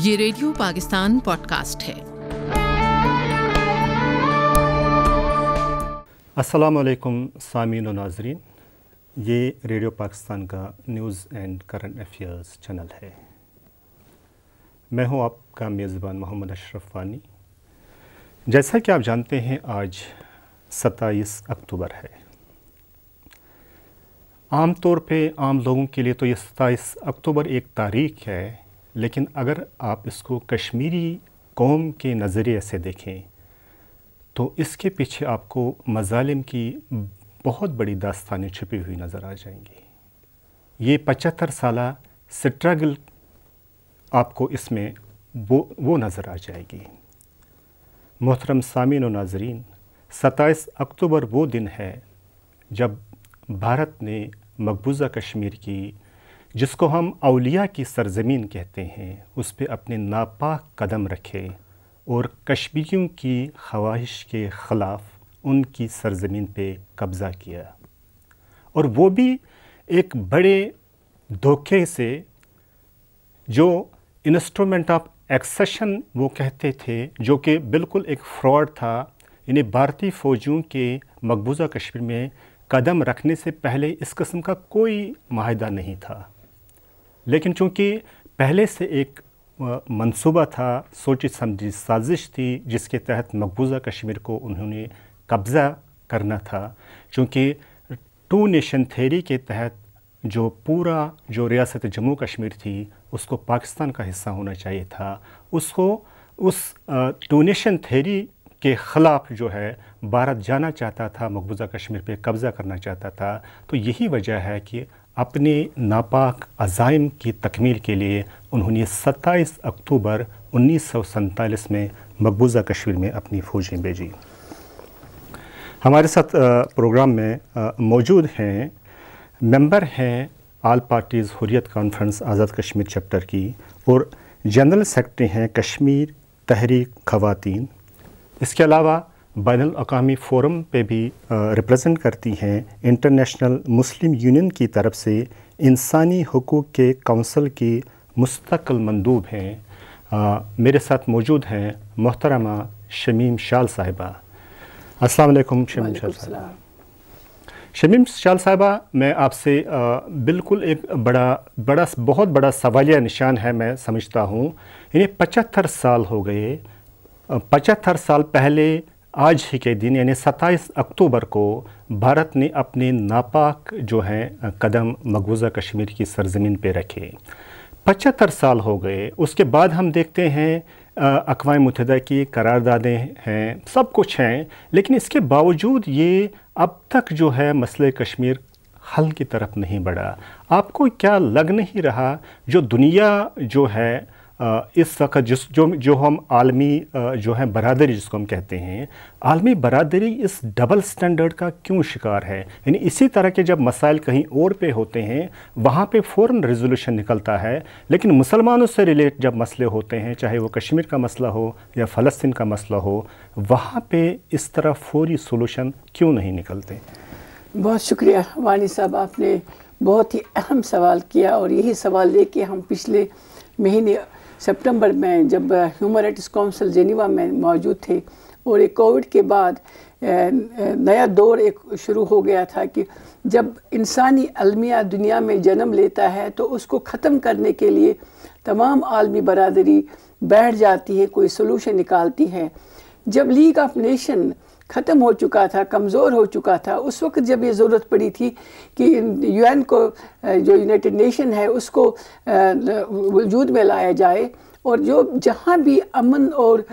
ये radio Pakistan podcast है वालेकुम सामीन नाजरीन ये रेडियो पाकिस्तान का news and current affairs channel है मैं हूँ आपका मेज़बान मोहम्मद अशरफ वानी जैसा कि आप जानते हैं आज 27 अक्टूबर है आम तौर पे आम लोगों के लिए तो ये 27 अक्टूबर एक तारीख है लेकिन अगर आप इसको कश्मीरी कौम के नज़रिए से देखें तो इसके पीछे आपको मजालिम की बहुत बड़ी दास्तानें छुपी हुई नज़र आ जाएंगी ये पचहत्तर साल स्ट्रगल आपको इसमें वो वो नज़र आ जाएगी मोहतरम सामिन और नाजरीन सत्ताईस अक्टूबर वो दिन है जब भारत ने मकबूज़ा कश्मीर की जिसको हम अलिया की सरजमीन कहते हैं उस पर अपने नापाक कदम रखे और कश्मीरियों की ख्वाहिश के ख़िलाफ़ उनकी सरजमीन पे कब्ज़ा किया और वो भी एक बड़े धोखे से जो इंस्ट्रूमेंट ऑफ एक्सेशन वो कहते थे जो कि बिल्कुल एक फ्रॉड था इन्हें भारतीय फ़ौजों के मकबूजा कश्मीर में कदम रखने से पहले इस कस्म का कोई माहिदा नहीं था लेकिन चूंकि पहले से एक मंसूबा था सोची समझी साजिश थी जिसके तहत मकबूजा कश्मीर को उन्होंने कब्ज़ा करना था चूँकि टू नेशन थेरी के तहत जो पूरा जो रियासत जम्मू कश्मीर थी उसको पाकिस्तान का हिस्सा होना चाहिए था उसको उस टू नेशन थेरी के ख़िलाफ़ जो है भारत जाना चाहता था मकबूजा कश्मीर पे कब्ज़ा करना चाहता था तो यही वजह है कि अपने नापाक अज़ाइम की तकमील के लिए उन्होंने 27 अक्टूबर उन्नीस में मकबूजा कश्मीर में अपनी फ़ौजें भेजी हमारे साथ प्रोग्राम में मौजूद हैं मेंबर हैं all parties Hurriyat conference Azad Kashmir chapter की और जनरल सेक्रेटरी हैं कश्मीर तहरीक खवातीन इसके अलावा बैन अवी फोरम पे भी रिप्रेजेंट करती हैं इंटरनेशनल मुस्लिम यूनियन की तरफ से इंसानी हकूक़ के काउंसिल की मुस्तकल मंदूब हैं मेरे साथ मौजूद हैं मोहतरमा शमीम शाल साहिबा अस्सलाम वालेकुम शमीम शाल साहबा शमीम शाल साहिबा मैं आपसे बिल्कुल एक बड़ा बड़ा बहुत बड़ा सवालिया निशान है मैं समझता हूँ इन्हें पचहत्तर साल हो गए पचहत्तर साल पहले आज ही के दिन यानी 27 अक्टूबर को भारत ने अपने नापाक जो हैं कदम मकबूजा कश्मीर की सरजमीन पर रखे पचहत्तर साल हो गए उसके बाद हम देखते हैं अकवा मुतहद की करारदादें हैं सब कुछ हैं लेकिन इसके बावजूद ये अब तक जो है मसले कश्मीर हल की तरफ नहीं बढ़ा आपको क्या लग नहीं रहा जो दुनिया जो है इस वक्त जिस जो जो हम आलमी जो है बरदरी जिसको हम कहते हैं आलमी बरदरी इस डबल स्टैंडर्ड का क्यों शिकार है यानी इसी तरह के जब मसाइल कहीं और पे होते हैं वहाँ पे फ़ौर रेजोल्यूशन निकलता है लेकिन मुसलमानों से रिलेट जब मसले होते हैं चाहे वो कश्मीर का मसला हो या फ़लस्तीन का मसला हो वहाँ पर इस तरह फौरी सोलूशन क्यों नहीं निकलते बहुत शुक्रिया वानी साहब आपने बहुत ही अहम सवाल किया और यही सवाल लेके हम पिछले महीने सितंबर में जब ह्यूमन राइट्स काउंसिल जेनीवा में मौजूद थे और एक कोविड के बाद नया दौर एक शुरू हो गया था कि जब इंसानी अलमिया दुनिया में जन्म लेता है तो उसको ख़त्म करने के लिए तमाम आलमी बरदरी बैठ जाती है कोई सोलूशन निकालती है जब लीग ऑफ नेशन ख़त्म हो चुका था कमज़ोर हो चुका था उस वक्त जब ये ज़रूरत पड़ी थी कि यूएन को जो यूनाइटेड नेशन है उसको वजूद में लाया जाए और जो जहाँ भी अमन और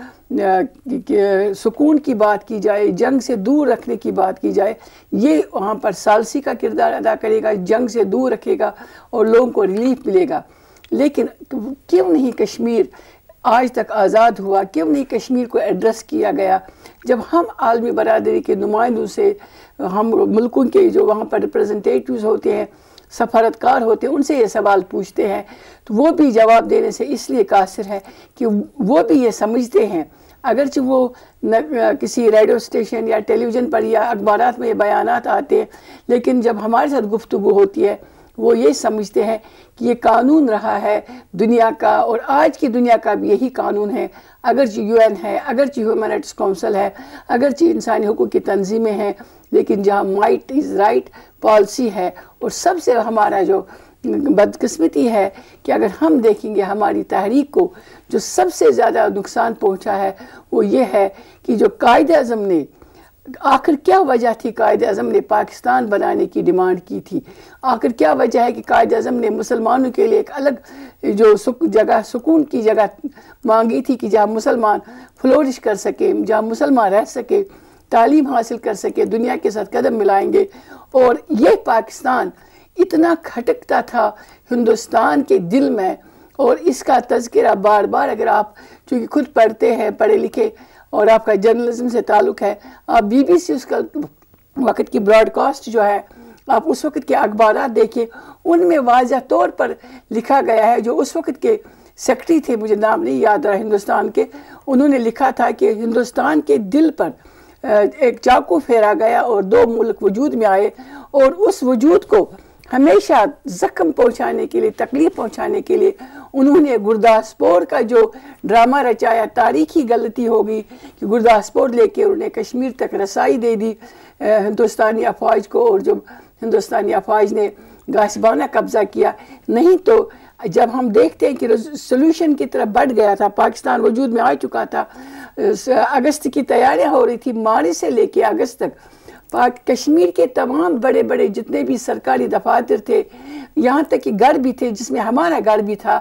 सुकून की बात की जाए जंग से दूर रखने की बात की जाए ये वहाँ पर सालसी का किरदार अदा करेगा जंग से दूर रखेगा और लोगों को रिलीफ मिलेगा लेकिन क्यों नहीं कश्मीर आज तक आज़ाद हुआ क्यों नहीं कश्मीर को एड्रेस किया गया जब हम आलमी बरदरी के नुमाइंदों से हम मुल्कों के जो वहाँ पर रिप्रजेंटेटिव होते हैं सफारतकार होते हैं उनसे ये सवाल पूछते हैं तो वो भी जवाब देने से इसलिए कासिर है कि वो भी ये समझते हैं अगरचे वो न, किसी रेडियो स्टेशन या टेलीविज़न पर या अखबार में ये बयान आते हैं लेकिन जब हमारे साथ गुफ्तु होती है वो ये समझते हैं कि ये कानून रहा है दुनिया का और आज की दुनिया का भी यही कानून है यू यूएन है अगरचे ह्यूमन राइट्स काउंसिल है अगरचे इंसानी हकूक़ की तंजीमें हैं लेकिन जहाँ माइट इज़ राइट पॉलिसी है और सबसे हमारा जो बदकस्मती है कि अगर हम देखेंगे हमारी तहरीक को जो सबसे ज़्यादा नुकसान पहुँचा है वो ये है कि जो कायद अजम ने आखिर क्या वजह थी कायद अजम ने पाकिस्तान बनाने की डिमांड की थी आखिर क्या वजह है कि कायद अजम ने मुसलमानों के लिए एक अलग जो सुक जगह सुकून की जगह मांगी थी कि जहाँ मुसलमान फ्लोरिश कर सके जहाँ मुसलमान रह सके तालीम हासिल कर सके दुनिया के साथ कदम मिलाएंगे और ये पाकिस्तान इतना खटकता था हिंदुस्तान के दिल में और इसका तस्करा बार बार अगर आप चूँकि खुद पढ़ते हैं पढ़े लिखे और आपका जर्नलिज्म से ताल्लुक़ है आप बीबीसी उसका वक्त की ब्रॉडकास्ट जो है आप उस वक्त के अखबार देखें उनमें वाज तौर पर लिखा गया है जो उस वक्त के सेक्रेटरी थे मुझे नाम नहीं याद रहा हिंदुस्तान के उन्होंने लिखा था कि हिंदुस्तान के दिल पर एक चाकू फेरा गया और दो मुल्क वजूद में आए और उस वजूद को हमेशा ज़ख्म पहुंचाने के लिए तकलीफ़ पहुंचाने के लिए उन्होंने गुरदासपुर का जो ड्रामा रचाया तारीखी गलती हो गई कि गुरदासपुर लेके उन्हें कश्मीर तक रसाई दे दी हिंदुस्तानी अफवाज को और जो हिंदुस्तानी अफवाज ने गासबाना कब्ज़ा किया नहीं तो जब हम देखते हैं कि सोल्यूशन की तरफ बढ़ गया था पाकिस्तान वजूद में आ चुका था अगस्त की तैयारियां हो रही थी मार्च से लेके अगस्त तक पाक कश्मीर के तमाम बड़े बड़े जितने भी सरकारी दफातर थे यहाँ तक कि घर भी थे जिसमें हमारा घर भी था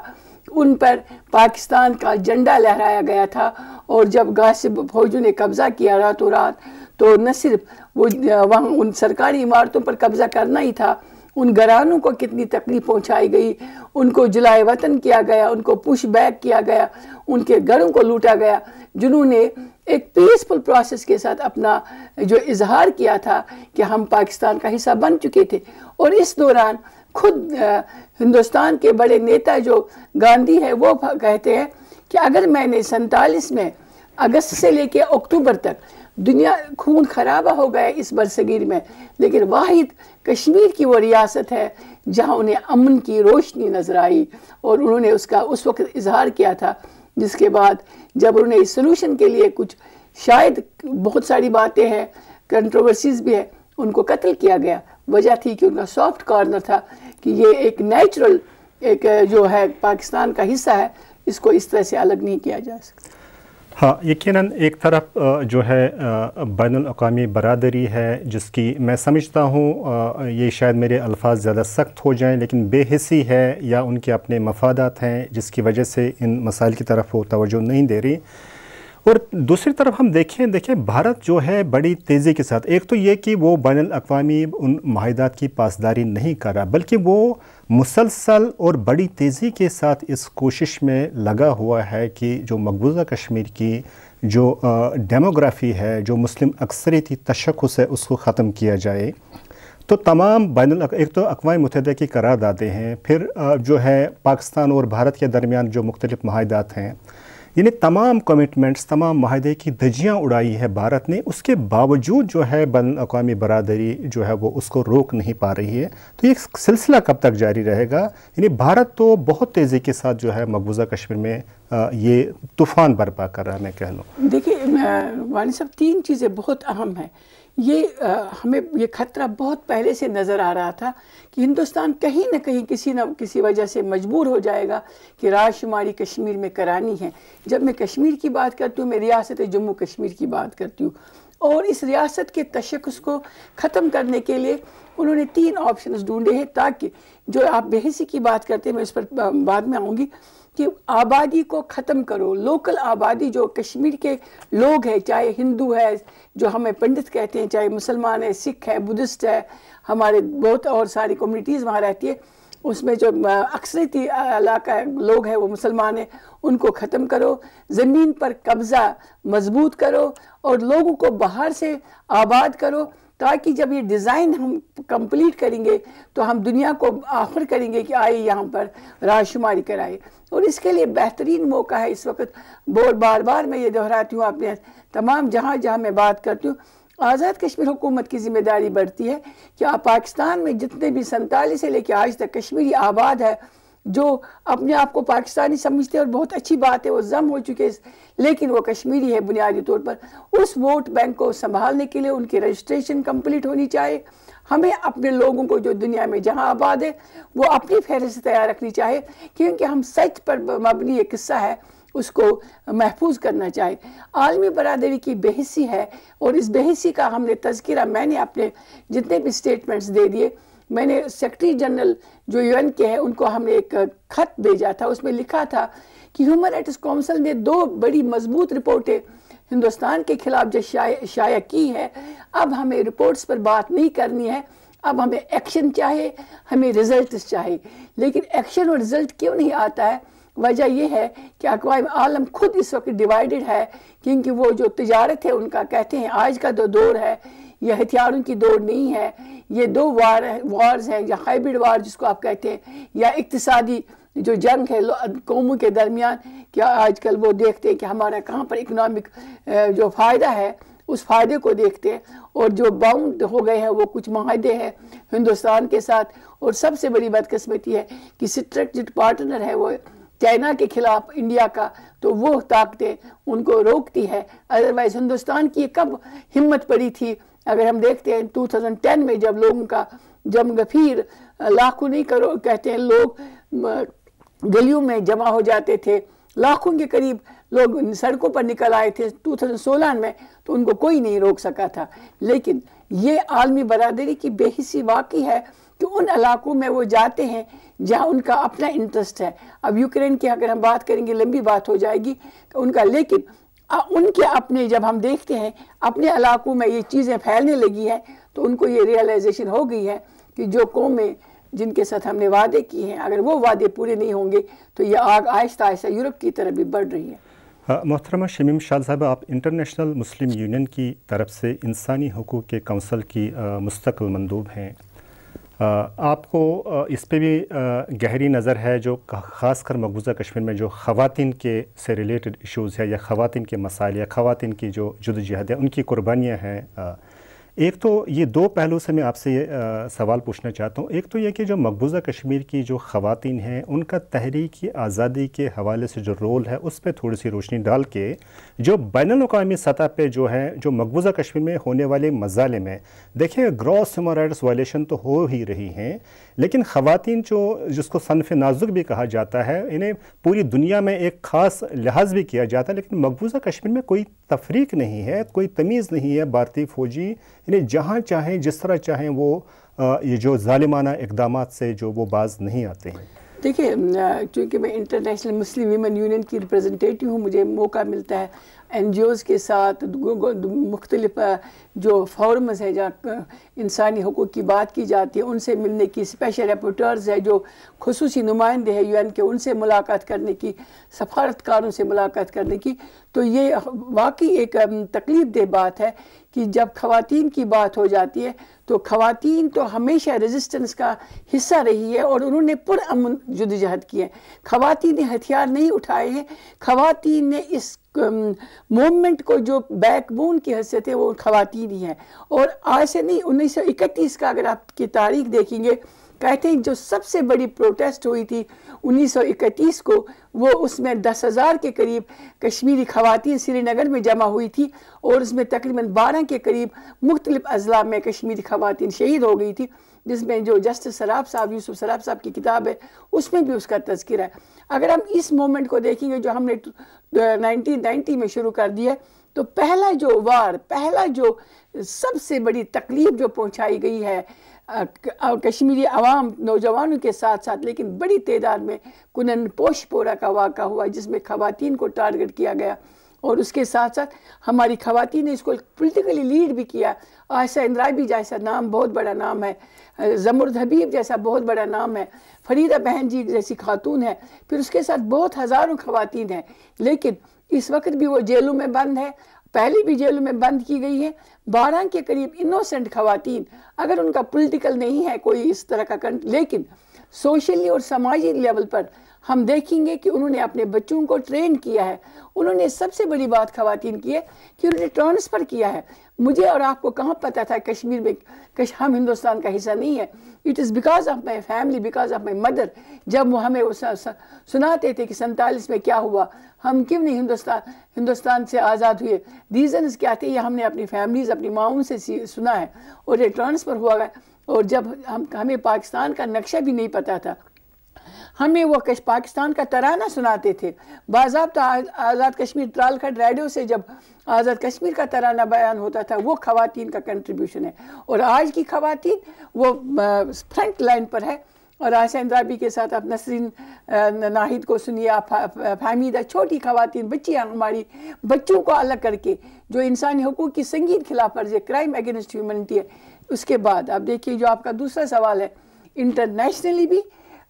उन पर पाकिस्तान का झंडा लहराया गया था और जब गासिब फौजों ने कब्ज़ा किया रातों रात तो न सिर्फ वो वहाँ उन सरकारी इमारतों पर कब्ज़ा करना ही था उन घरानों को कितनी तकलीफ पहुंचाई गई उनको जलाए वतन किया गया उनको पुश बैक किया गया उनके घरों को लूटा गया जिन्होंने एक पीसफुल प्रोसेस के साथ अपना जो इजहार किया था कि हम पाकिस्तान का हिस्सा बन चुके थे और इस दौरान खुद हिंदुस्तान के बड़े नेता जो गांधी है वो कहते हैं कि अगर मैंने सैतालीस में अगस्त से लेकर अक्टूबर तक दुनिया खून खराबा हो गया इस बरसगीर में लेकिन वाहिद कश्मीर की वो रियासत है जहाँ उन्हें अमन की रोशनी नज़र आई और उन्होंने उसका उस वक्त इजहार किया था जिसके बाद जब उन्होंने इस सोल्यूशन के लिए कुछ शायद बहुत सारी बातें हैं कंट्रोवर्सीज भी है उनको कत्ल किया गया वजह थी कि उनका सॉफ्ट कॉर्नर था कि ये एक नेचुरल एक जो है पाकिस्तान का हिस्सा है इसको इस तरह से अलग नहीं किया जा सकता हाँ यकीन एक तरफ जो है बैन अवी बरदरी है जिसकी मैं समझता हूँ ये शायद मेरे अल्फाज ज़्यादा सख्त हो जाएं लेकिन बेहसी है या उनके अपने मफादत हैं जिसकी वजह से इन मसाइल की तरफ वो तोज्जो नहीं दे रही और दूसरी तरफ हम देखें देखें भारत जो है बड़ी तेज़ी के साथ एक तो ये कि वो बैन अवी उन माहदात की पासदारी नहीं कर रहा बल्कि वो मुसलसल और बड़ी तेज़ी के साथ इस कोशिश में लगा हुआ है कि जो मकबूजा कश्मीर की जो डेमोग्राफी है जो मुस्लिम अक्सरीती तशखस है उसको ख़त्म किया जाए तो तमाम बैन एक तो अकवा मतदे की दाते हैं फिर जो है पाकिस्तान और भारत के दरमियान जो मुख्तलिफ माहदात हैं यानी तमाम कमिटमेंट्स तमाम माहदे की धजियाँ उड़ाई है भारत ने उसके बावजूद जो है बन अवी बरदरी जो है वो उसको रोक नहीं पा रही है तो ये सिलसिला कब तक जारी रहेगा यानी भारत तो बहुत तेज़ी के साथ जो है मकबूजा कश्मीर में ये तूफ़ान बर्पा कर रहा है मैं कह लूँ देखिए वानी साहब तीन चीज़ें बहुत अहम हैं ये आ, हमें ये खतरा बहुत पहले से नज़र आ रहा था कि हिंदुस्तान कहीं ना कहीं किसी न किसी वजह से मजबूर हो जाएगा कि राजशुमारी कश्मीर में करानी है जब मैं कश्मीर की बात करती हूँ मैं रियासत जम्मू कश्मीर की बात करती हूँ और इस रियासत के तशखस को ख़त्म करने के लिए उन्होंने तीन ऑप्शन ढूंढे हैं ताकि जो आप बेहसी की बात करते हैं मैं इस पर बाद में आऊँगी कि आबादी को ख़त्म करो लोकल आबादी जो कश्मीर के लोग हैं चाहे हिंदू है जो हमें पंडित कहते हैं चाहे मुसलमान है सिख है बुद्धिस्ट है हमारे बहुत और सारी कम्युनिटीज़ वहाँ रहती है उसमें जो अक्सरती इलाका लोग हैं वो मुसलमान हैं उनको ख़त्म करो ज़मीन पर कब्ज़ा मजबूत करो और लोगों को बाहर से आबाद करो ताकि तो जब ये डिज़ाइन हम कंप्लीट करेंगे तो हम दुनिया को आफर करेंगे कि आए यहाँ पर राजशुमारी कराए और इसके लिए बेहतरीन मौका है इस वक्त बोल बार बार मैं ये दोहराती हूँ अपने तमाम जहाँ जहाँ मैं बात करती हूँ आज़ाद कश्मीर हुकूमत की जिम्मेदारी बढ़ती है कि आप पाकिस्तान में जितने भी सैंतालीस से लेकर आज तक कश्मीरी आबाद है जो अपने आप को पाकिस्तानी समझते हैं और बहुत अच्छी बात है वो जम हो चुके लेकिन वो कश्मीरी है बुनियादी तौर पर उस वोट बैंक को संभालने के लिए उनकी रजिस्ट्रेशन कंप्लीट होनी चाहिए हमें अपने लोगों को जो दुनिया में जहां आबाद है वो अपनी फहरिस्त तैयार रखनी चाहिए क्योंकि हम सच पर मबनी एक किस्सा है उसको महफूज करना चाहिए आलमी बरदरी की बेहसी है और इस बेहसी का हमने तस्करा मैंने अपने जितने भी स्टेटमेंट्स दे दिए मैंने सेक्रेटरी जनरल जो यूएन के हैं उनको हमने एक खत भेजा था उसमें लिखा था कि ह्यूमन राइट्स काउंसिल ने दो बड़ी मजबूत रिपोर्टें हिंदुस्तान के खिलाफ जो शाया, शाया की है अब हमें रिपोर्ट्स पर बात नहीं करनी है अब हमें एक्शन चाहिए हमें रिजल्ट चाहिए लेकिन एक्शन और रिजल्ट क्यों नहीं आता है वजह यह है कि अकवा आलम खुद इस वक्त डिवाइडेड है क्योंकि वो जो तजारत है उनका कहते हैं आज का जो दौर है ये हथियारों की दौड़ नहीं है ये दो वार वार्स हैं या हाइब्रिड वार जिसको आप कहते हैं या इकतसादी जो जंग है कौमों के दरमियान क्या आजकल वो देखते हैं कि हमारा कहाँ पर इकनॉमिक जो फ़ायदा है उस फ़ायदे को देखते हैं और जो बाउंड हो गए हैं वो कुछ माहदे हैं हिंदुस्तान के साथ और सबसे बड़ी बदकस्मती है कि स्ट्रेटजिक पार्टनर है वो चाइना के खिलाफ इंडिया का तो वो ताकतें उनको रोकती है अदरवाइज़ हिंदुस्तान की कब हिम्मत पड़ी थी अगर हम देखते हैं 2010 में जब लोगों का गफीर लाखों नहीं करो कहते हैं लोग गलियों में जमा हो जाते थे लाखों के करीब लोग सड़कों पर निकल आए थे 2016 में तो उनको कोई नहीं रोक सका था लेकिन ये आलमी बरदरी की बेहिसी वाकई है कि उन इलाकों में वो जाते हैं जहाँ उनका अपना इंटरेस्ट है अब यूक्रेन की अगर हम बात करेंगे लंबी बात हो जाएगी तो उनका लेकिन उनके अपने जब हम देखते हैं अपने इलाकों में ये चीज़ें फैलने लगी हैं तो उनको ये रियलाइजेशन हो गई है कि जो कौमें जिनके साथ हमने वादे किए हैं अगर वो वादे पूरे नहीं होंगे तो ये आग आहिस्ता आहिस्ता यूरोप की तरफ भी बढ़ रही है मोहतरमा शमीम शाह साहब आप इंटरनेशनल मुस्लिम यूनियन की तरफ से इंसानी हकूक़ के कौंसल की मुस्तकिल मंदूब हैं आपको इस पर भी गहरी नज़र है जो ख़ास कर मकबूजा कश्मीर में जो ख़वान के से रिलेटेड इशूज़ है या ख़वान के मसाइल या ख़वान की जो जदोजहद है उनकी कुर्बानियाँ हैं एक तो ये दो पहलू से मैं आपसे सवाल पूछना चाहता हूँ एक तो ये कि जो मकबूजा कश्मीर की जो ख़वान हैं उनका तहरीक आज़ादी के हवाले से जो रोल है उस पर थोड़ी सी रोशनी डाल के जो बैन अवी सतह पर जो है जो मकबूजा कश्मीर में होने वाले मजाले में देखिए ग्रॉस ह्यूमन राइट्स वायलेशन तो हो ही रही हैं लेकिन ख़वान जो जिसको सनफ नाजुक भी कहा जाता है इन्हें पूरी दुनिया में एक ख़ास लिहाज भी किया जाता है लेकिन मकबूजा कश्मीर में कोई तफरीक नहीं है कोई तमीज़ नहीं है भारतीय फ़ौजी यानी जहाँ चाहें जिस तरह चाहें वो ये जो ालिमाना इकदाम से जो वो बाज नहीं आते हैं देखिए चूँकि मैं इंटरनेशनल मुस्लिम वीमन यूनियन की रिप्रेजेंटेटिव हूँ मुझे मौका मिलता है एन जी ओज़ के साथ मुख्तलफ जो फॉर्म्स हैं जहाँ इंसानी हकूक़ की बात की जाती है उनसे मिलने की स्पेशल रेपोटर्स है जो खसूस नुमाइंदे हैं यू एन के उनसे मुलाकात करने की सफारतकारों से मुलाकात करने की तो ये वाकई एक तकलीफ दह बात है कि जब खातन की बात हो जाती है तो खातन तो हमेशा रेजिस्टेंस का हिस्सा रही है और उन्होंने पुरमन जहद की है खातन ने हथियार नहीं उठाए हैं खातन ने इस मूवमेंट um, को जो बैकबोन की हैसियत है वो खातन ही हैं और आज से नहीं उन्नीस सौ इकतीस का अगर आपकी तारीख देखेंगे कहते हैं जो सबसे बड़ी प्रोटेस्ट हुई थी 1931 को वो उसमें दस हज़ार के करीब कश्मीरी खातन श्रीनगर में जमा हुई थी और उसमें तकरीबन बारह के करीब मुख्तलिफ अजला में कश्मीरी खातन शहीद हो गई थी जिसमें जो जस्टिस सराफ साहब यूसुफ सराफ साहब की किताब है उसमें भी उसका तस्करा है अगर हम इस मोमेंट को देखेंगे जो हमने नाइनटीन नाइन्टी में शुरू कर दिया तो पहला जो वार पहला जो सबसे बड़ी तकलीफ जो पहुंचाई गई है कश्मीरी आवाम नौजवानों के साथ साथ लेकिन बड़ी तादाद में कुनन पोशपोरा का वाक़ा हुआ जिसमें ख़वातीन को टारगेट किया गया और उसके साथ साथ हमारी खवतिन ने इसको पोलिटिकली लीड भी किया आयसा इंद्राबी जैसा नाम बहुत बड़ा नाम है जमुर हबीब जैसा बहुत बड़ा नाम है फरीदा बहन जी जैसी खातून है फिर उसके साथ बहुत हज़ारों खातन हैं लेकिन इस वक्त भी वो जेलों में बंद है पहले भी जेलों में बंद की गई है बारह के करीब इनोसेंट खातन अगर उनका पोलिटिकल नहीं है कोई इस तरह का कंट लेकिन सोशली और समाजी लेवल पर हम देखेंगे कि उन्होंने अपने बच्चों को ट्रेन किया है उन्होंने सबसे बड़ी बात खातन की है कि उन्होंने ट्रांसफ़र किया है मुझे और आपको कहाँ पता था कश्मीर में कश हम हिंदुस्तान का हिस्सा नहीं है it is because of my family because of my mother जब वो हमें उस सुनाते थे कि सैतालीस में क्या हुआ हम क्यों नहीं हिंदुस्तान हिंदुस्तान से आज़ाद हुए रीज़न्स क्या थे ये हमने अपनी फैमिलीज़ अपनी माओं से सुना है और ये ट्रांसफ़र हुआ है और जब हम हमें पाकिस्तान का नक्शा भी नहीं पता था हमें वो कश पाकिस्तान का तराना सुनाते थे बाबा तो आज़ाद कश्मीर त्रालखंड रेडियो से जब आज़ाद कश्मीर का तराना बयान होता था वो खातन का कंट्रीब्यूशन है और आज की खातन वो फ्रंट लाइन पर है और आसन राबी के साथ आप नसरीन नाहिद को सुनिए आप फहमीदा छोटी खातन बच्चियाँ हमारी बच्चों को अलग करके जो इंसानी हकूक़ की संगीन खिलाफ वर्ज है क्राइम अगेंस्ट ह्यूमनिटी है उसके बाद आप देखिए जो आपका दूसरा सवाल है इंटरनेशनली भी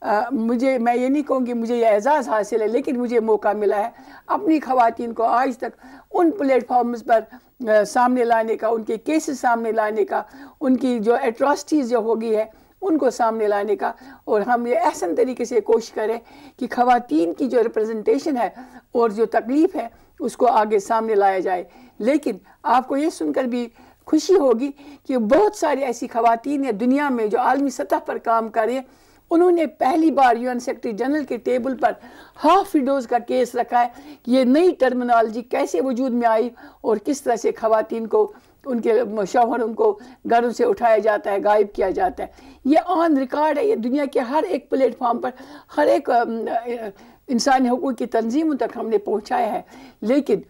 मुझे मैं ये नहीं कहूँगी मुझे यह एजाज़ हासिल है लेकिन मुझे मौका मिला है अपनी खातन को आज तक उन प्लेटफॉर्म्स पर आ, सामने लाने का उनके केसेस सामने लाने का उनकी जो एट्रॉसिटीज़ जो होगी है उनको सामने लाने का और हम ये ऐसा तरीके से कोशिश करें कि खातन की जो रिप्रेजेंटेशन है और जो तकलीफ़ है उसको आगे सामने लाया जाए लेकिन आपको ये सुनकर भी खुशी होगी कि बहुत सारी ऐसी खातन हैं दुनिया में जो आलमी सतह पर काम करें उन्होंने पहली बार यूएन सेक्रेटरी जनरल के टेबल पर हाफ विडोज का केस रखा है कि ये नई टर्मिनोलॉजी कैसे वजूद में आई और किस तरह से खातन को उनके शोहर उनको घरों से उठाया जाता है गायब किया जाता है ये ऑन रिकॉर्ड है ये दुनिया के हर एक प्लेटफॉर्म पर हर एक इंसानी हकूक़ की तंजीमों तक हमने पहुँचाया है लेकिन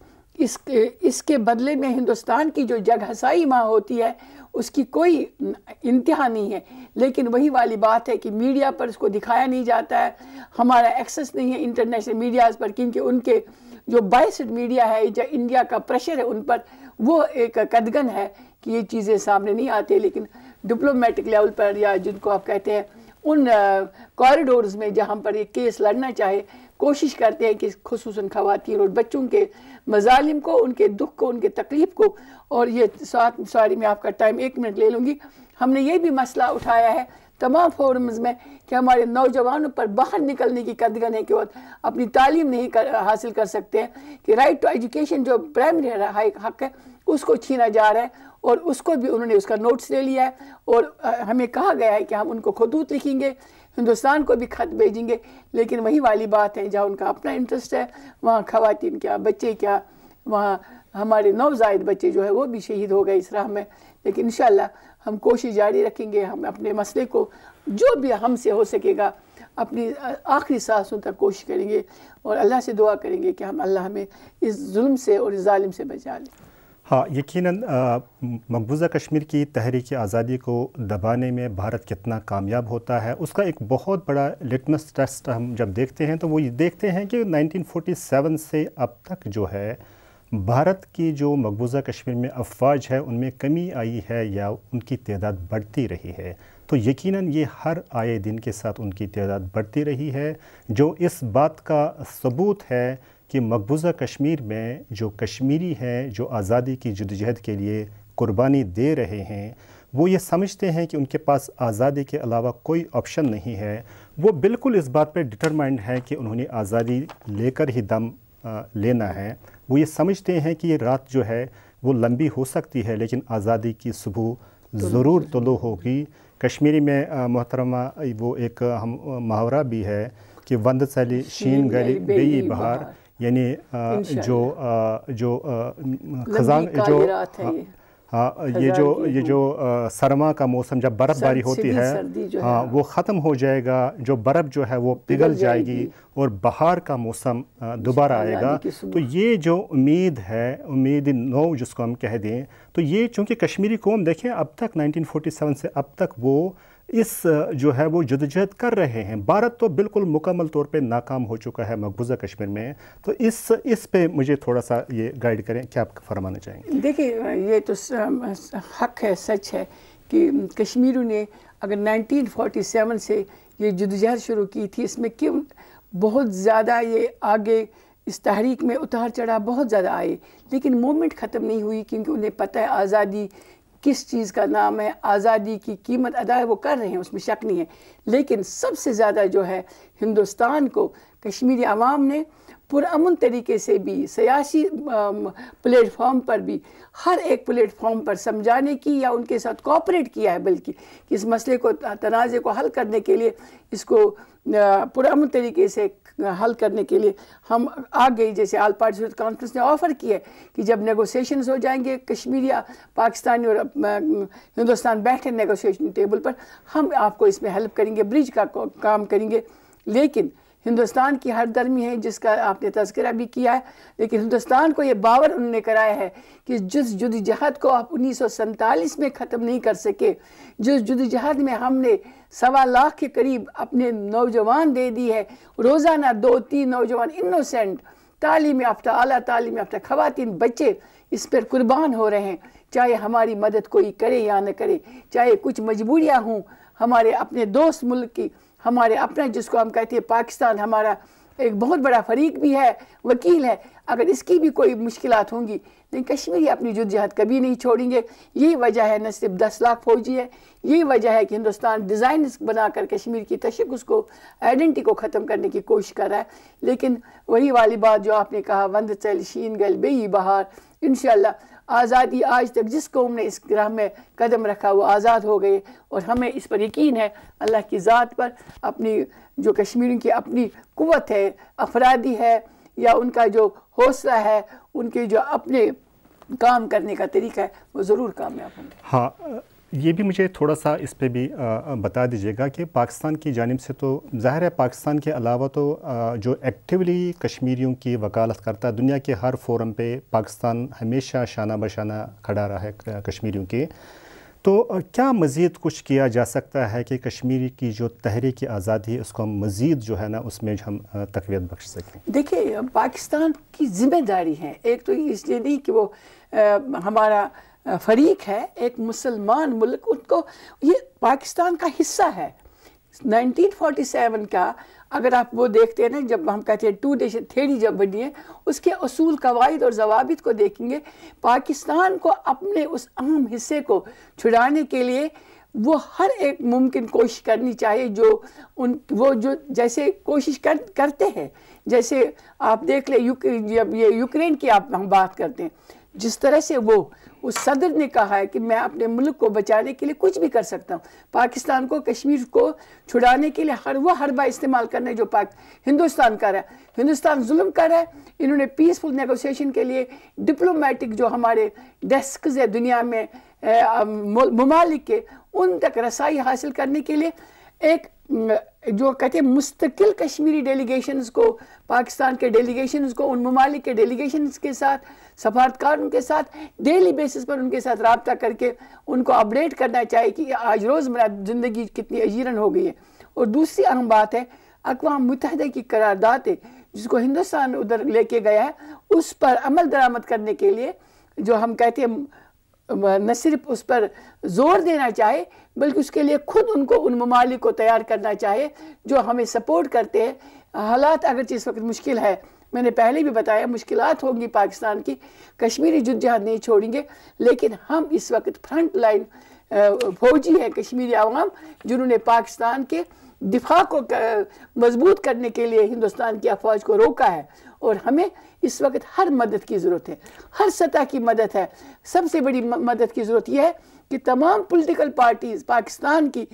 इसके इसके बदले में हिंदुस्तान की जो जगहसाई माँ होती है उसकी कोई इंतहा नहीं है लेकिन वही वाली बात है कि मीडिया पर उसको दिखाया नहीं जाता है हमारा एक्सेस नहीं है इंटरनेशनल मीडियाज़ पर क्योंकि उनके जो बाइसड मीडिया है जो इंडिया का प्रेशर है उन पर वो एक कदगन है कि ये चीज़ें सामने नहीं आती लेकिन डिप्लोमेटिक लेवल पर या जिनको आप कहते हैं उन कॉरिडोर्स में जहाँ पर ये केस लड़ना चाहे कोशिश करते हैं कि खसूस खातन और बच्चों के मजालिम को उनके दुख को उनके तकलीफ़ को और ये साथ सॉरी मैं आपका टाइम एक मिनट ले लूँगी हमने ये भी मसला उठाया है तमाम फोरम्स में कि हमारे नौजवानों पर बाहर निकलने की कदगन है कि वह अपनी तालीम नहीं कर, हासिल कर सकते हैं कि राइट टू एजुकेशन जो प्राइमरी हक है उसको छीना जा रहा है और उसको भी उन्होंने उसका नोट्स ले लिया है और हमें कहा गया है कि हम उनको खतूत लिखेंगे हिंदुस्तान को भी ख़त भेजेंगे लेकिन वही वाली बात है जहाँ उनका अपना इंटरेस्ट है वहाँ खातन क्या बच्चे क्या वहाँ हमारे नवजायद बच्चे जो है वो भी शहीद हो गए इस राह में लेकिन इन हम कोशिश जारी रखेंगे हम अपने मसले को जो भी हमसे हो सकेगा अपनी आखिरी सांसों तक कोशिश करेंगे और अल्लाह से दुआ करेंगे कि हम अल्लाह हमें इस जुल्म से और इस ालिम से बचा लें हाँ यकीन मकबूज़ा कश्मीर की तहरीक आज़ादी को दबाने में भारत कितना कामयाब होता है उसका एक बहुत बड़ा लिटमस टेस्ट हम जब देखते हैं तो वो ये देखते हैं कि 1947 से अब तक जो है भारत की जो मकबूज़ा कश्मीर में अफवाज है उनमें कमी आई है या उनकी तदाद बढ़ती रही है तो यकीनन ये हर आए दिन के साथ उनकी तदाद बढ़ती रही है जो इस बात का सबूत है कि मकबूजा कश्मीर में जो कश्मीरी हैं जो आज़ादी की जदजहद के लिए कुर्बानी दे रहे हैं वो ये समझते हैं कि उनके पास आज़ादी के अलावा कोई ऑप्शन नहीं है वो बिल्कुल इस बात पर डिटरमाइंड है कि उन्होंने आज़ादी लेकर ही दम लेना है वो ये समझते हैं कि ये रात जो है वो लंबी हो सकती है लेकिन आज़ादी की सुबह ज़रूर तलो होगी कश्मीरी में मोहतरमा वो एक हम मुहावरा भी है कि वंद सली शीन गली बेई बहार यानी जो जो खजान जो हाँ ये जो ये जो सरमा का मौसम जब बर्फ़बारी होती है हाँ वो ख़त्म हो जाएगा जो बर्फ़ जो है वो पिघल जाएगी और बहार का मौसम दोबारा आएगा तो ये जो उम्मीद है उम्मीद नो जिसको हम कह दें तो ये चूँकि कश्मीरी कौम देखें अब तक 1947 से अब तक वो इस जो है वो जदजहद कर रहे हैं भारत तो बिल्कुल मुकम्मल तौर पे नाकाम हो चुका है मकबूजा कश्मीर में तो इस इस पे मुझे थोड़ा सा ये गाइड करें क्या आप फरमाना चाहेंगे देखिए ये तो हक है सच है कि कश्मीरों ने अगर 1947 से ये जदजहद शुरू की थी इसमें क्यों बहुत ज़्यादा ये आगे इस तहरीक में उतार चढ़ाव बहुत ज़्यादा आए लेकिन मूवमेंट ख़त्म नहीं हुई क्योंकि उन्हें पता है आज़ादी किस चीज़ का नाम है आज़ादी की कीमत अदा है वो कर रहे हैं उसमें शक नहीं है लेकिन सबसे ज़्यादा जो है हिंदुस्तान को कश्मीरी आवाम ने पुरान तरीके से भी सियासी प्लेटफॉर्म पर भी हर एक प्लेटफॉर्म पर समझाने की या उनके साथ कॉपरेट किया है बल्कि कि इस मसले को तनाज़े को हल करने के लिए इसको पुरान तरीके से हल करने के लिए हम आ गए जैसे आल पार्टी कॉन्फ्रेंस ने ऑफ़र किया है कि जब नेगोशिएशन हो जाएंगे कश्मीर या और हिंदुस्तान बैठे नेगोशिएशन टेबल पर हम आपको इसमें हेल्प करेंगे ब्रिज का काम करेंगे लेकिन हिंदुस्तान की हर गर्मी है जिसका आपने तस्करा भी किया है लेकिन हिंदुस्तान को ये बावर उन्होंने कराया है कि जिस जुदजहद को आप उन्नीस में ख़त्म नहीं कर सके जिस जुदजहद में हमने सवा लाख के करीब अपने नौजवान दे दी है रोज़ाना दो तीन नौजवान इनोसेंट तालीम याफ्ता अली तालीम याफ्ता ख़वान बच्चे इस पर कुर्बान हो रहे हैं चाहे हमारी मदद कोई करे या न करे चाहे कुछ मजबूरियाँ हों हमारे अपने दोस्त मुल्क की हमारे अपना जिसको हम कहते हैं पाकिस्तान हमारा एक बहुत बड़ा फरीक भी है वकील है अगर इसकी भी कोई मुश्किल होंगी लेकिन कश्मीरी अपनी जुदजहद कभी नहीं छोड़ेंगे यही वजह है न सिर्फ दस लाख फौजी है यही वजह है कि हिंदुस्तान डिज़ाइन बनाकर कश्मीर की तशक को आइडेंटी को ख़त्म करने की कोशिश कर रहा है लेकिन वही वाली बात जो आपने कहा वंद चल शीन गल बेई बहार इन आज़ादी आज तक जिस कौम ने इस ग्राह में कदम रखा वो आज़ाद हो गए और हमें इस पर यकीन है अल्लाह की ज़ात पर अपनी जो कश्मीर की अपनी क़वत है अफरादी है या उनका जो हौसला है उनके जो अपने काम करने का तरीका है वो ज़रूर कामयाब होंगे हाँ ये भी मुझे थोड़ा सा इस पर भी आ, बता दीजिएगा कि पाकिस्तान की जानब से तो ज़ाहिर है पाकिस्तान के अलावा तो आ, जो एक्टिवली कश्मीरियों की वकालत करता है दुनिया के हर फोरम पे पाकिस्तान हमेशा शाना बशाना खड़ा रहा है कश्मीरियों के तो क्या मज़ीद कुछ किया जा सकता है कि कश्मीरी की जो तहरीक आज़ादी है उसको हम मज़ीद जो है ना उसमें हम तकवीत बख्श सकें देखिए पाकिस्तान की जिम्मेदारी है एक तो इसलिए नहीं कि वो आ, हमारा फरीक है एक मुसलमान मुल्क उनको ये पाकिस्तान का हिस्सा है 1947 का अगर आप वो देखते हैं ना जब हम कहते हैं टू नेशन थेरी जब बनी है उसके असूल कवायद और जवाबित को देखेंगे पाकिस्तान को अपने उस अहम हिस्से को छुड़ाने के लिए वो हर एक मुमकिन कोशिश करनी चाहिए जो उन वो जो जैसे कोशिश कर करते हैं जैसे आप देख ले यूक्रेन जब ये यूक्रेन की आप हम बात करते हैं जिस तरह से वो उस सदर ने कहा है कि मैं अपने मुल्क को बचाने के लिए कुछ भी कर सकता हूँ पाकिस्तान को कश्मीर को छुड़ाने के लिए हर वह हरबा इस्तेमाल करना है जो पाक हिंदुस्तान कर रहा है हिंदुस्तान जुल्म कर रहा है इन्होंने पीसफुल नेगोशिएशन के लिए डिप्लोमेटिक जो हमारे डेस्क है दुनिया में ममालिक के उन तक रसाई हासिल करने के लिए एक जो कहते हैं मुस्तकिल कश्मीरी डेलीगेशंस को पाकिस्तान के डेलीगेशंस को उन ममालिक के डेलीगेशंस के साथ सफारतकार उनके साथ डेली बेसिस पर उनके साथ रबता करके उनको अपडेट करना चाहिए कि आज रोज़मर्रा ज़िंदगी कितनी अजीरन हो गई है और दूसरी अहम बात है अकवा मुतहद की करारदात जिसको हिंदुस्तान उधर लेके गया है उस पर अमल दरामद करने के लिए जो हम कहते हैं न सिर्फ उस पर जोर देना चाहे बल्कि उसके लिए खुद उनको उन ममालिक को तैयार करना चाहिए जो हमें सपोर्ट करते हैं हालात अगरचे इस वक्त मुश्किल है मैंने पहले भी बताया मुश्किल होंगी पाकिस्तान की कश्मीरी जुद नहीं छोड़ेंगे लेकिन हम इस वक्त फ्रंट लाइन फौजी हैं कश्मीरी आवाम जिन्होंने पाकिस्तान के दिफा को मजबूत करने के लिए हिंदुस्तान की अफवाज को रोका है और हमें इस वक्त हर मदद की ज़रूरत है हर सतह की मदद है सबसे बड़ी मदद की ज़रूरत यह है कि तमाम पॉलिटिकल पार्टीज़ पाकिस्तान की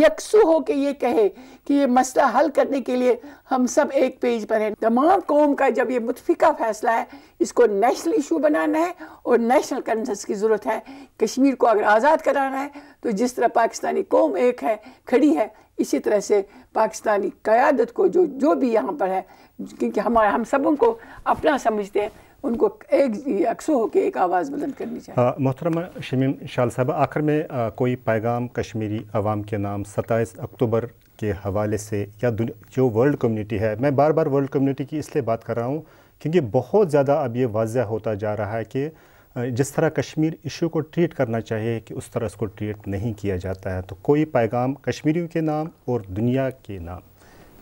यकसू हो के ये कहे कि ये मसला हल करने के लिए हम सब एक पेज पर हैं तमाम कौम का जब ये मुतफिका फ़ैसला है इसको नेशनल इशू बनाना है और नेशनल कंसेंस की ज़रूरत है कश्मीर को अगर आज़ाद कराना है तो जिस तरह पाकिस्तानी कौम एक है खड़ी है इसी तरह से पाकिस्तानी क़्यादत को जो जो भी यहाँ पर है क्योंकि हमारे हम सबों को अपना समझते हैं उनको एक यकसो होकर एक आवाज़ बुलंद करनी चाहिए मोहतरम शमीम शाल साहब आखिर में आ, कोई पैगाम कश्मीरी आवाम के नाम सत्ताईस अक्टूबर के हवाले से या जो वर्ल्ड कम्युनिटी है मैं बार बार वर्ल्ड कम्युनिटी की इसलिए बात कर रहा हूँ क्योंकि बहुत ज़्यादा अब ये वाजह होता जा रहा है कि जिस तरह कश्मीर इशू को ट्रीट करना चाहिए कि उस तरह उसको ट्रीट नहीं किया जाता है तो कोई पैगाम कश्मीरियों के नाम और दुनिया के नाम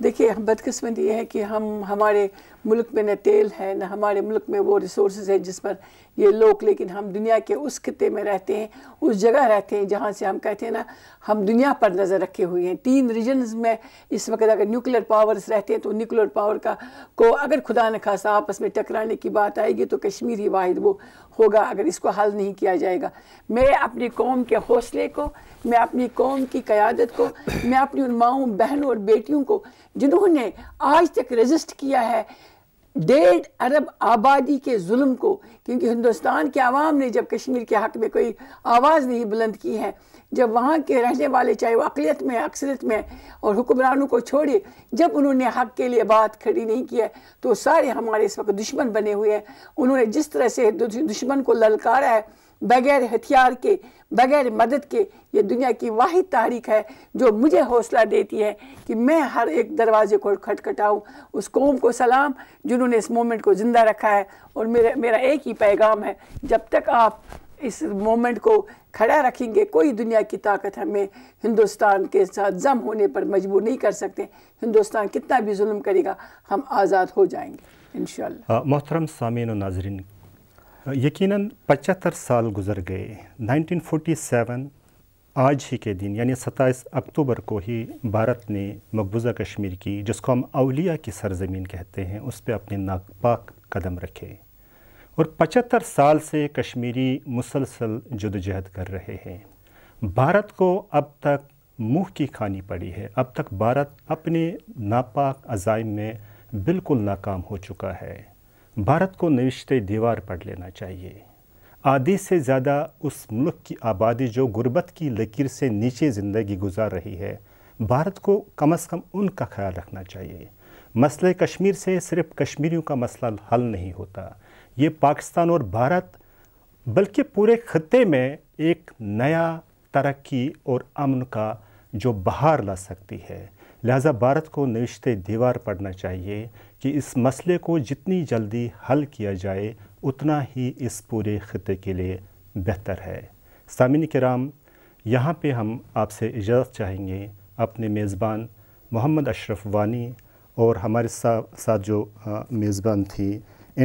देखिए बदकस्मत ये है कि हम हमारे मुल्क में न तेल है न हमारे मुल्क में वो रिसोर्स है जिस पर ये लोग लेकिन हम दुनिया के उस खत्े में रहते हैं उस जगह रहते हैं जहाँ से हम कहते हैं ना हम दुनिया पर नज़र रखे हुए हैं तीन रीजन्स में इस वक्त अगर न्यूक्लियर पावर्स रहते हैं तो न्यूक्लियर पावर का को अगर खुदा न खासा आपस में टकराने की बात आएगी तो कश्मीर ही वाहिद वो होगा अगर इसको हल नहीं किया जाएगा मैं अपनी कौम के हौसले को मैं अपनी कौम की क़्यादत को मैं अपनी उन माओ बहनों और बेटियों को जिन्होंने आज तक रजिस्ट किया है डेढ़ अरब आबादी के जुल्म को क्योंकि हिंदुस्तान के आवाम ने जब कश्मीर के हक में कोई आवाज़ नहीं बुलंद की है जब वहाँ के रहने वाले चाहे वो अकलीत में अक्सरत में और हुक्मरानों को छोड़े जब उन्होंने हक के लिए बात खड़ी नहीं की है तो सारे हमारे इस वक्त दुश्मन बने हुए हैं उन्होंने जिस तरह से दुश्मन को ललकारा है बगैर हथियार के बगैर मदद के ये दुनिया की वाहि तारीख है जो मुझे हौसला देती है कि मैं हर एक दरवाजे को खटखटाऊँ उस कौम को सलाम जिन्होंने इस मोमेंट को ज़िंदा रखा है और मेरा मेरा एक ही पैगाम है जब तक आप इस मोमेंट को खड़ा रखेंगे कोई दुनिया की ताकत हमें हिंदुस्तान के साथ जम होने पर मजबूर नहीं कर सकते हिंदुस्तान कितना भी जुल्म करेगा हम आज़ाद हो जाएंगे इन मोहतरम सामीन नाजरन यकीनन पचहत्तर साल गुजर गए 1947 आज ही के दिन यानी 27 अक्टूबर को ही भारत ने मकबूजा कश्मीर की जिसको हम अलिया की सरजमीन कहते हैं उस पर अपने नाकपाक कदम रखे और पचहत्तर साल से कश्मीरी मुसलसल जदोजहद कर रहे हैं भारत को अब तक मुंह की खानी पड़ी है अब तक भारत अपने नापाक अजाइम में बिल्कुल नाकाम हो चुका है भारत को नविश्ते दीवार पढ़ लेना चाहिए आधे से ज़्यादा उस मुल्क की आबादी जो गुर्बत की लकीर से नीचे ज़िंदगी गुजार रही है भारत को कम अज़ कम उनका ख्याल रखना चाहिए मसले कश्मीर से सिर्फ कश्मीरियों का मसला हल नहीं होता ये पाकिस्तान और भारत बल्कि पूरे खत्े में एक नया तरक्की और अमन का जो बहार ला सकती है लिहाजा भारत को नश्ते दीवार पढ़ना चाहिए कि इस मसले को जितनी जल्दी हल किया जाए उतना ही इस पूरे ख़त्े के लिए बेहतर है सामिन कराम यहाँ पर हम आपसे इजाज़त चाहेंगे अपने मेज़बान मोहम्मद अशरफ वानी और हमारे साथ साथ जो मेज़बान थी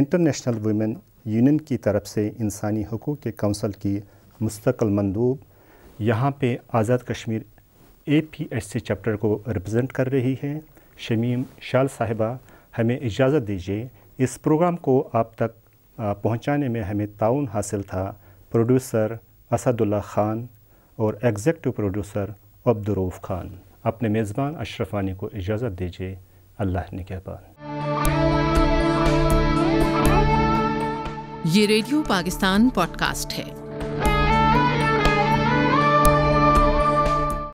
इंटरनेशनल वुमेन यूनियन की तरफ से इंसानी हकूक़ के कौंसल की मुस्तकल मंदूब यहाँ पे Azad Kashmir A P S C chapter को रिप्रेजेंट कर रही हैं शमीम शाल साहिबा हमें इजाज़त दीजिए इस प्रोग्राम को आप तक पहुंचाने में हमें ताउन हासिल था प्रोड्यूसर असदुल्ला ख़ान और एग्जेक्टिव प्रोड्यूसर अब्दुलरूफ़ ख़ान अपने मेज़बान अशरफानी को इजाज़त दीजिए अल्लाह निगहबान ये रेडियो पाकिस्तान पॉडकास्ट है